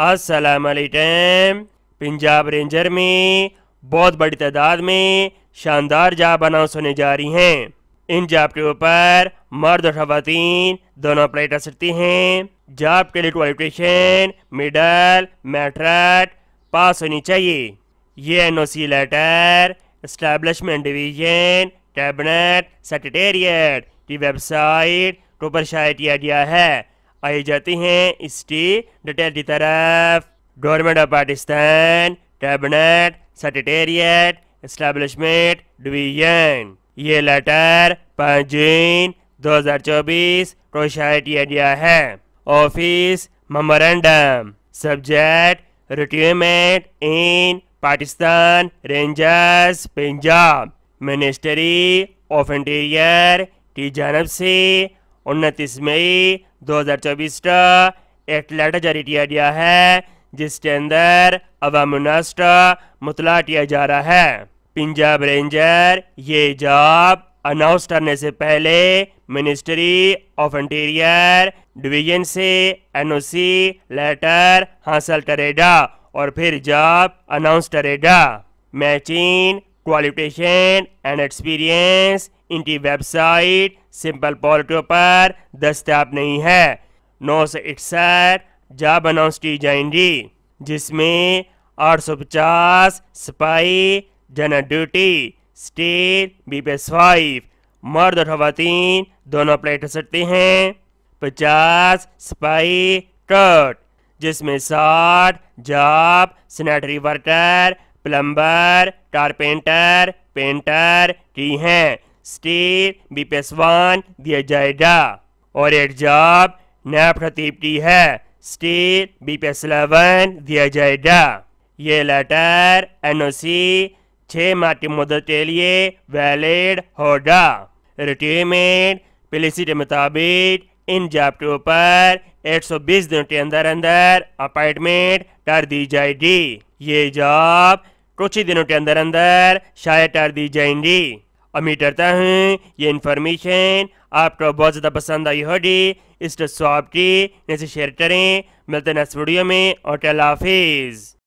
Aslam Punjab ranger में बहुत बड़ी तादाद में शानदार जाब अनाउंस होने जा रही हैं इन जाप के ऊपर मर्द और खातन दोनों अप्लाई कर सकती हैं जाप के लिए क्वालिफिकेशन मिडल मैट्रिक पास होनी चाहिए ये N O C letter establishment division cabinet secretariat की वेबसाइट पर शायद किया गया है आए जाते हैं स्टे डिटेल की तरफ government of Pakistan cabinet secretariat establishment division ये लेटर पाँच जून 2024 को शायद किया गया है office memorandum subject recruitment in Pakistan Rangers Punjab ministry of interior की जानब से उनतीस मई 2024 का एक लेटर जारी किया गया है जिसके अंदर अवामुनास्ट मुतला किया जा रहा है पंजाब रेंजर ये जॉब अनाउंस करने से पहले मिनिस्ट्री ऑफ इंटीरियर डिवीजन से एनओसी लेटर हासिल करेगा और फिर जॉब अनाउंस करेगा मैचिन क्वालिफिकेशन एंड एक्सपीरियंस इनकी वेबसाइट सिंपल पॉलिटो पर दस्तियाब नहीं है नौ सौ इकसठ जॉब अनाउंस की जाएंगी जिसमें आठ सौ पचास सिपाही general duty state B P S five मर्द और खातन दोनों अप्लाई कर सकते हैं पचास सिपाही कट जिसमें साठ job sanitary worker plumber carpenter painter की हैं स्टील बी पेशवान दिया जाएगा और एक जॉब नया प्रतीप की है स्टील बी दिया जाएगा ये लेटर एनओसी छः माह की मदद के लिए वैलिड होगा रिटायरमेंट पॉलिसी के मुताबिक इन जॉब एक सौ 120 दिनों के अंदर अंदर अपॉइंटमेंट कर दी जाएगी ये जॉब कुछ ही दिनों के अंदर अंदर शायद कर दी जाएंगी अमी करता हूँ ये इन्फॉर्मेशन आपको बहुत ज़्यादा पसंद आई होगी इस तो स्वाब की शेयर करें मिलते हैं नेक्स्ट वीडियो में और हाफिज़